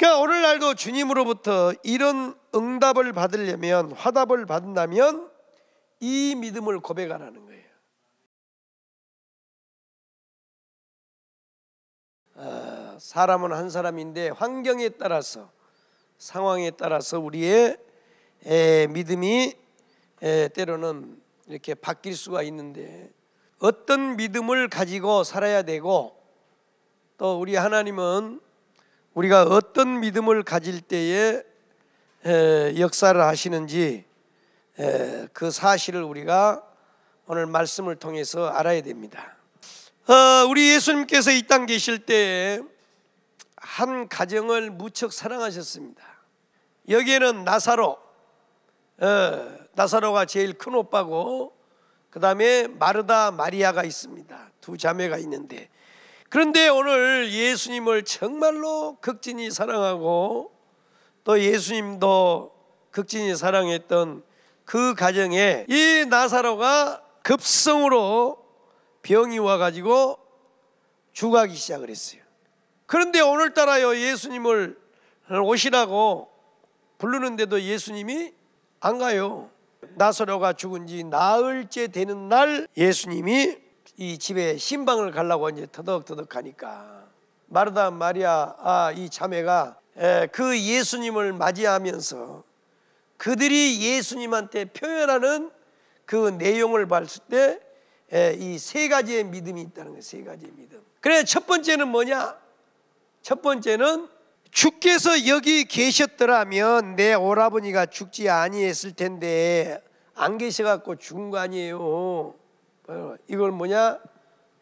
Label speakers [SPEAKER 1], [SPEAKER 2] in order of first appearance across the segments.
[SPEAKER 1] 그러니까 오늘날도 주님으로부터 이런 응답을 받으려면 화답을 받는다면 이 믿음을 고백하라는 거예요. 아, 사람은 한 사람인데 환경에 따라서 상황에 따라서 우리의 에, 믿음이 에, 때로는 이렇게 바뀔 수가 있는데 어떤 믿음을 가지고 살아야 되고 또 우리 하나님은 우리가 어떤 믿음을 가질 때에 역사를 하시는지 그 사실을 우리가 오늘 말씀을 통해서 알아야 됩니다. 어, 우리 예수님께서 이 땅 계실 때에 한 가정을 무척 사랑하셨습니다. 여기에는 나사로, 어, 나사로가 제일 큰 오빠고, 그 다음에 마르다 마리아가 있습니다. 두 자매가 있는데, 그런데 오늘 예수님을 정말로 극진히 사랑하고 또 예수님도 극진히 사랑했던 그 가정에 이 나사로가 급성으로 병이 와가지고 죽어가기 시작을 했어요. 그런데 오늘따라요 예수님을 오시라고 부르는데도 예수님이 안 가요. 나사로가 죽은 지 나흘째 되는 날 예수님이 이 집에 신방을 가려고 이제 터덕터덕 하니까 마르다 마리아 아, 이 자매가 에, 그 예수님을 맞이하면서 그들이 예수님한테 표현하는 그 내용을 봤을 때 이 세 가지의 믿음이 있다는 거예요. 세 가지의 믿음. 그래 첫 번째는 뭐냐? 첫 번째는 주께서 여기 계셨더라면 내 오라버니가 죽지 아니했을 텐데 안 계셔갖고 죽은 거 아니에요. 이걸 뭐냐?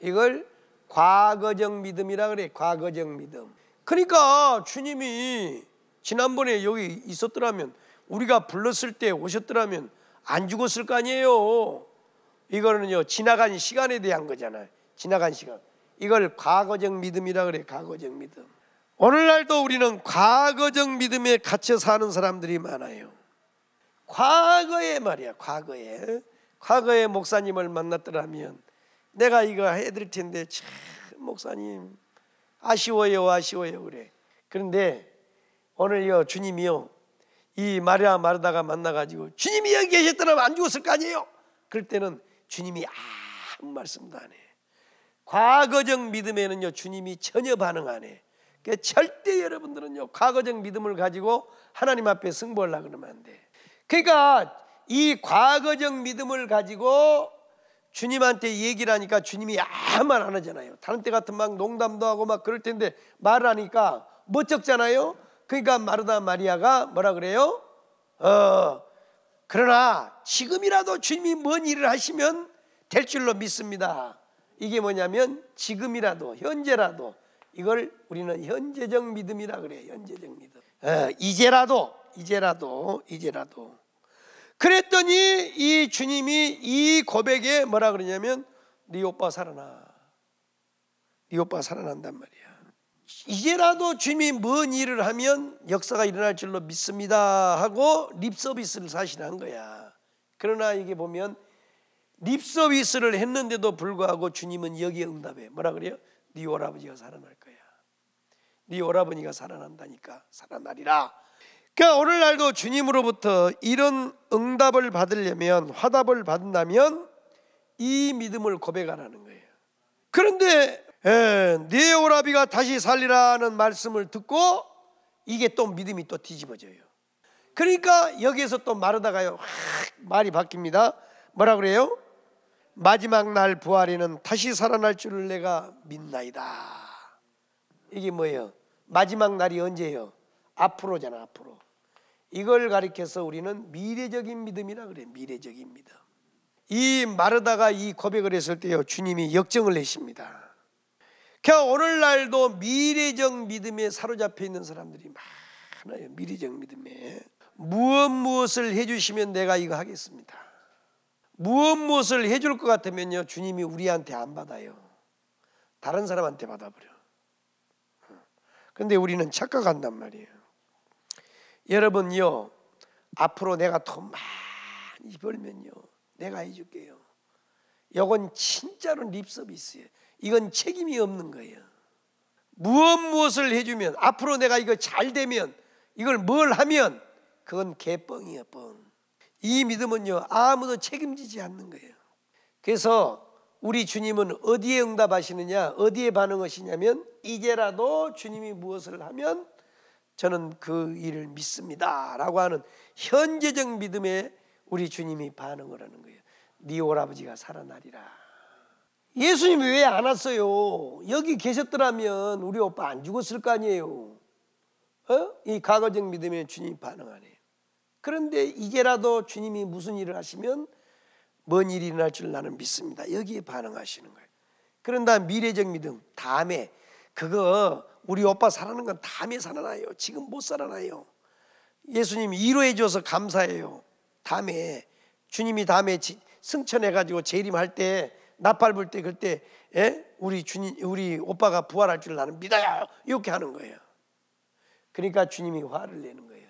[SPEAKER 1] 이걸 과거적 믿음이라 그래. 과거적 믿음. 그러니까 주님이 지난번에 여기 있었더라면 우리가 불렀을 때 오셨더라면 안 죽었을 거 아니에요. 이거는요. 지나간 시간에 대한 거잖아요. 지나간 시간. 이걸 과거적 믿음이라 그래. 과거적 믿음. 오늘날도 우리는 과거적 믿음에 갇혀 사는 사람들이 많아요. 과거에 말이야. 과거에. 과거의 목사님을 만났더라면 내가 이거 해드릴 텐데 참 목사님 아쉬워요 아쉬워요 그래. 그런데 오늘요 주님이요 이 마리아 마르다가 만나가지고 주님이 여기 계셨더라면 안 죽었을 거 아니에요. 그럴 때는 주님이 아무 말씀도 안 해. 과거적 믿음에는요 주님이 전혀 반응 안 해. 그러니까 절대 여러분들은요 과거적 믿음을 가지고 하나님 앞에 승부하려 고 그러면 안 돼. 그러니까 이 과거적 믿음을 가지고 주님한테 얘기를 하니까 주님이 아무 말 안 하잖아요. 다른 때 같은 막 농담도 하고 막 그럴 텐데 말을 하니까 멋쩍잖아요. 그러니까 마르다 마리아가 뭐라 그래요? 어, 그러나 지금이라도 주님이 뭔 일을 하시면 될 줄로 믿습니다. 이게 뭐냐면 지금이라도 현재라도 이걸 우리는 현재적 믿음이라 그래요. 현재적 믿음. 어, 이제라도 이제라도 이제라도 그랬더니 이 주님이 이 고백에 뭐라 그러냐면 네 오빠 살아나. 네 오빠 살아난단 말이야. 이제라도 주님이 뭔 일을 하면 역사가 일어날 줄로 믿습니다 하고 립서비스를 사실 한 거야. 그러나 이게 보면 립서비스를 했는데도 불구하고 주님은 여기에 응답해. 뭐라 그래요? 네 오라버지가 살아날 거야. 네 오라버니가 살아난다니까 살아나리라. 그러니까 오늘날도 주님으로부터 이런 응답을 받으려면 화답을 받는다면 이 믿음을 고백하라는 거예요. 그런데 예, 네 오라비가 다시 살리라는 말씀을 듣고 이게 또 믿음이 또 뒤집어져요. 그러니까 여기에서 또 마르다가요. 하, 말이 바뀝니다. 뭐라 그래요? 마지막 날 부활에는 다시 살아날 줄을 내가 믿나이다. 이게 뭐예요? 마지막 날이 언제예요? 앞으로잖아, 앞으로. 이걸 가리켜서 우리는 미래적인 믿음이라 그래 미래적인 믿음. 이 마르다가 이 고백을 했을 때요 주님이 역정을 내십니다. 그 오늘날도 미래적 믿음에 사로잡혀 있는 사람들이 많아요. 미래적 믿음에 무엇 무엇을 해주시면 내가 이거 하겠습니다. 무엇 무엇을 해줄 것 같으면요 주님이 우리한테 안 받아요. 다른 사람한테 받아버려. 어. 근데 우리는 착각한단 말이에요. 여러분요 앞으로 내가 더 많이 벌면요 내가 해줄게요. 이건 진짜로 립서비스예요. 이건 책임이 없는 거예요. 무엇 무엇을 해주면 앞으로 내가 이거 잘 되면 이걸 뭘 하면 그건 개뻥이에요 뻥. 이 믿음은요 아무도 책임지지 않는 거예요. 그래서 우리 주님은 어디에 응답하시느냐 어디에 반응하시냐면 이제라도 주님이 무엇을 하면 저는 그 일을 믿습니다라고 하는 현재적 믿음에 우리 주님이 반응을 하는 거예요. 네 오라버지가 살아나리라. 예수님왜안 왔어요? 여기 계셨더라면 우리 오빠 안 죽었을 거 아니에요. 어? 이 과거적 믿음에 주님이 반응하네요. 그런데 이제라도 주님이 무슨 일을 하시면 뭔 일이 일어날 줄 나는 믿습니다. 여기에 반응하시는 거예요. 그런 다음 미래적 믿음, 다음에 그거 우리 오빠 살아난 건 다음에 살아나요. 지금 못 살아나요. 예수님 위로해 줘서 감사해요. 다음에 주님이 다음에 승천해 가지고 재림할 때 나팔불 때 그때 에? 예? 우리 주님 우리 오빠가 부활할 줄 나는 믿어요. 이렇게 하는 거예요. 그러니까 주님이 화를 내는 거예요.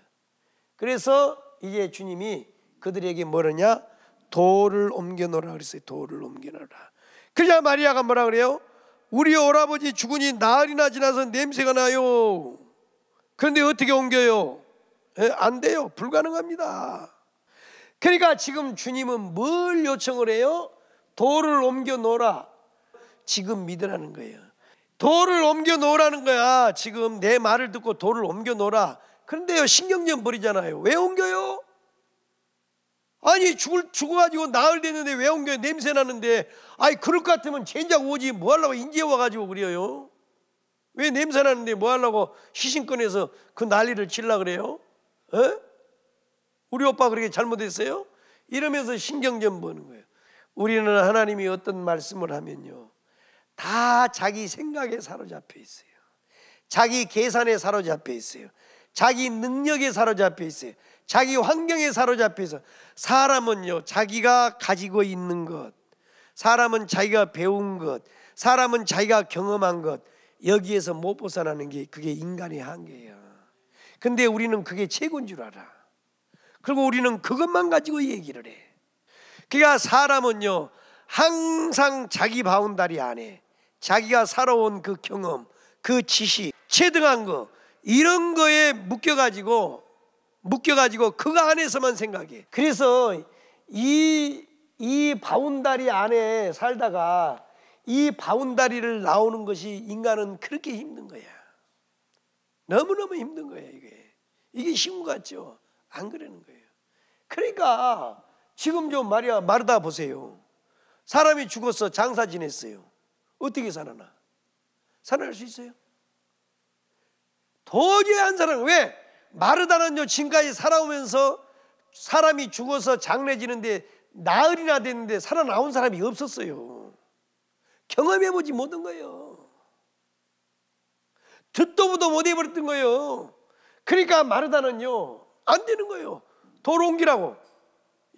[SPEAKER 1] 그래서 이제 주님이 그들에게 뭐라냐? 돌을 옮겨 놓으라 그랬어요. 돌을 옮겨 놓으라. 그러자 마리아가 뭐라 그래요? 우리 오라버지 죽은 지 나흘이나 지나서 냄새가 나요. 그런데 어떻게 옮겨요? 에? 예, 안 돼요. 불가능합니다. 그러니까 지금 주님은 뭘 요청을 해요? 돌을 옮겨 놓으라. 지금 믿으라는 거예요. 돌을 옮겨 놓으라는 거야. 지금 내 말을 듣고 돌을 옮겨 놓으라. 그런데요, 신경전 버리잖아요. 왜 옮겨요? 아니 죽을 죽어가지고 나흘 됐는데 왜 온 거야 냄새 나는데 아이 그럴 것 같으면 젠장 오지 뭐 하려고 인제 와가지고 그래요 왜 냄새 나는데 뭐 하려고 시신권에서 그 난리를 칠라 그래요 에? 어? 우리 오빠 그렇게 잘못했어요 이러면서 신경 좀 보는 거예요 우리는 하나님이 어떤 말씀을 하면요 다 자기 생각에 사로잡혀 있어요 자기 계산에 사로잡혀 있어요 자기 능력에 사로잡혀 있어요. 자기 환경에 사로잡혀 있어. 사람은요, 자기가 가지고 있는 것, 사람은 자기가 배운 것, 사람은 자기가 경험한 것, 여기에서 못 벗어나는 게 그게 인간의 한계예요. 근데 우리는 그게 최고인 줄 알아. 그리고 우리는 그것만 가지고 얘기를 해. 그러니까 사람은요, 항상 자기 바운다리 안에 자기가 살아온 그 경험, 그 지식, 체득한 것, 이런 거에 묶여가지고 묶여가지고 그 안에서만 생각해. 그래서 이, 이 바운다리 안에 살다가 이 바운다리를 나오는 것이 인간은 그렇게 힘든 거야. 너무너무 힘든 거야 이게. 이게 쉬운 것 같죠? 안 그러는 거예요. 그러니까 지금 좀 말이야, 말다 보세요. 사람이 죽어서 장사 지냈어요. 어떻게 살아나? 살아날 수 있어요? 도저히 한 사람 왜 마르다는요 지금까지 살아오면서 사람이 죽어서 장례지는데 나흘이나 됐는데 살아나온 사람이 없었어요. 경험해보지 못한 거예요. 듣도 보도 못해버렸던 거예요. 그러니까 마르다는요 안 되는 거예요. 돌 옮기라고.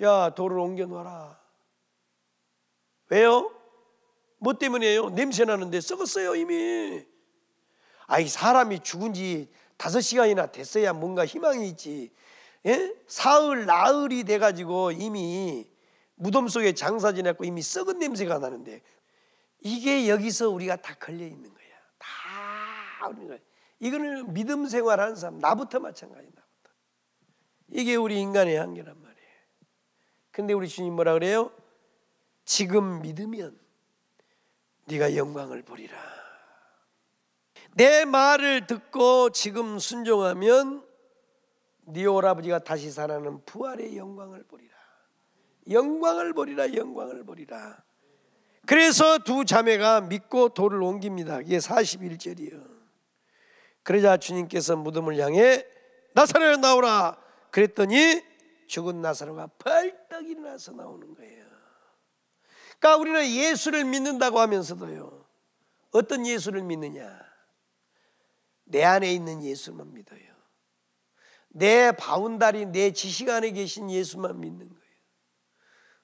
[SPEAKER 1] 야 돌을 옮겨 놔라. 왜요? 뭐 때문에요? 냄새 나는데 썩었어요 이미. 아이 사람이 죽은 지 다섯 시간이나 됐어야 뭔가 희망이 있지. 예? 사흘 나흘이 돼가지고 이미 무덤 속에 장사 지났고 이미 썩은 냄새가 나는데 이게 여기서 우리가 다 걸려 있는 거야. 다 우리가 이거는 믿음 생활하는 사람 나부터 마찬가지 나부터. 이게 우리 인간의 한계란 말이에요. 근데 우리 주님 뭐라 그래요? 지금 믿으면 네가 영광을 보리라. 내 말을 듣고 지금 순종하면 네 오라버지가 다시 살아나는 부활의 영광을 보리라. 영광을 보리라, 영광을 보리라. 그래서 두 자매가 믿고 돌을 옮깁니다. 이게 41절이요. 그러자 주님께서 무덤을 향해 나사로 나오라 그랬더니 죽은 나사로가 벌떡 일어나서 나오는 거예요. 그러니까 우리는 예수를 믿는다고 하면서도요. 어떤 예수를 믿느냐? 내 안에 있는 예수만 믿어요. 내 바운다리, 내 지식 안에 계신 예수만 믿는 거예요.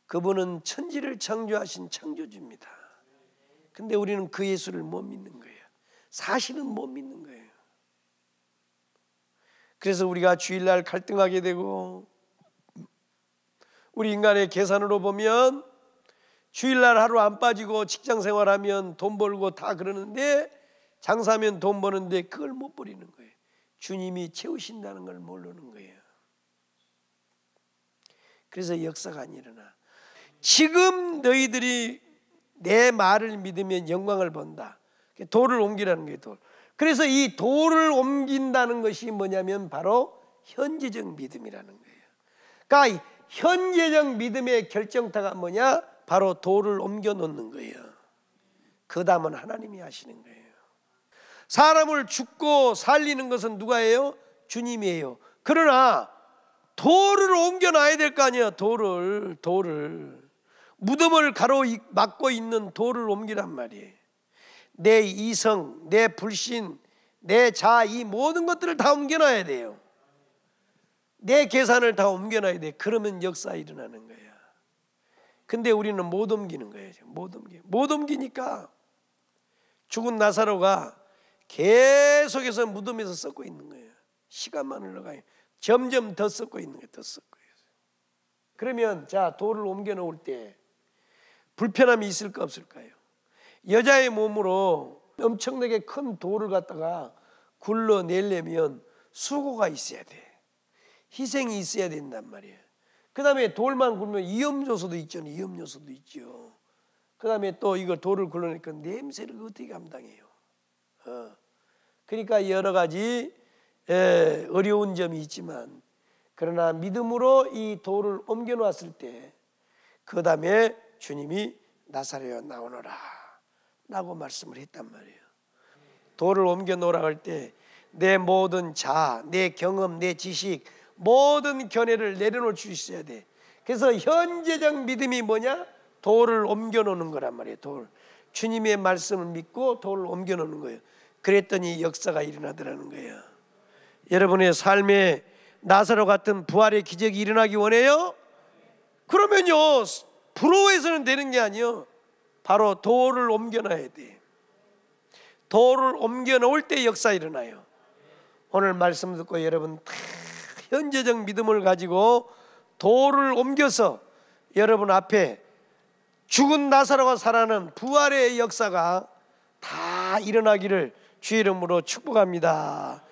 [SPEAKER 1] 그분은 천지를 창조하신 창조주입니다. 근데 우리는 그 예수를 못 믿는 거예요. 사실은 못 믿는 거예요. 그래서 우리가 주일날 갈등하게 되고, 우리 인간의 계산으로 보면 주일날 하루 안 빠지고 직장 생활하면 돈 벌고 다 그러는데 장사하면 돈 버는데 그걸 못 버리는 거예요. 주님이 채우신다는 걸 모르는 거예요. 그래서 역사가 안 일어나. 지금 너희들이 내 말을 믿으면 영광을 본다. 돌을 옮기라는 거 돌. 그래서 이 돌을 옮긴다는 것이 뭐냐면 바로 현재적 믿음이라는 거예요. 그러니까 현재적 믿음의 결정타가 뭐냐? 바로 돌을 옮겨 놓는 거예요. 그 다음은 하나님이 하시는 거예요. 사람을 죽고 살리는 것은 누가해요 주님이에요. 그러나 돌을 옮겨놔야 될 거아니에 돌을 돌을 무덤을 가로막고 있는 돌을 옮기란 말이에요. 내 이성, 내 불신, 내자이 모든 것들을 다 옮겨놔야 돼요. 내 계산을 다 옮겨놔야 돼. 그러면 역사 일어나는 거야. 근데 우리는 못 옮기는 거예요. 못 옮겨. 못 옮기니까 죽은 나사로가 계속해서 무덤에서 썩고 있는 거예요. 시간만 흘러가요. 점점 더 썩고 있는 거예요. 더 썩고 있어요. 그러면 자 돌을 옮겨 놓을 때 불편함이 있을까 없을까요? 여자의 몸으로 엄청나게 큰 돌을 갖다가 굴러내려면 수고가 있어야 돼. 희생이 있어야 된단 말이에요. 그 다음에 돌만 굴면 위험요소도 있죠. 위험요소도 있죠. 그 다음에 또 이걸 돌을 굴러내니까 냄새를 어떻게 감당해요? 어. 그러니까 여러 가지 예, 어려운 점이 있지만 그러나 믿음으로 이 돌을 옮겨 놓았을 때그 다음에 주님이 나사로에 나오너라 라고 말씀을 했단 말이에요. 돌을 옮겨 놓으라 할때 내 모든 자, 내 경험, 내 지식 모든 견해를 내려놓을 수 있어야 돼. 그래서 현재적 믿음이 뭐냐? 돌을 옮겨 놓는 거란 말이에요. 돌. 주님의 말씀을 믿고 돌을 옮겨 놓는 거예요. 그랬더니 역사가 일어나더라는 거예요. 여러분의 삶에 나사로 같은 부활의 기적이 일어나기 원해요? 그러면요 부러워해서는 되는 게 아니요. 바로 도를 옮겨놔야 돼. 도를 옮겨 놓을 때 역사 일어나요. 오늘 말씀 듣고 여러분 현재적 믿음을 가지고 도를 옮겨서 여러분 앞에 죽은 나사로가 살아나 부활의 역사가 다 일어나기를 주 이름으로 축복합니다.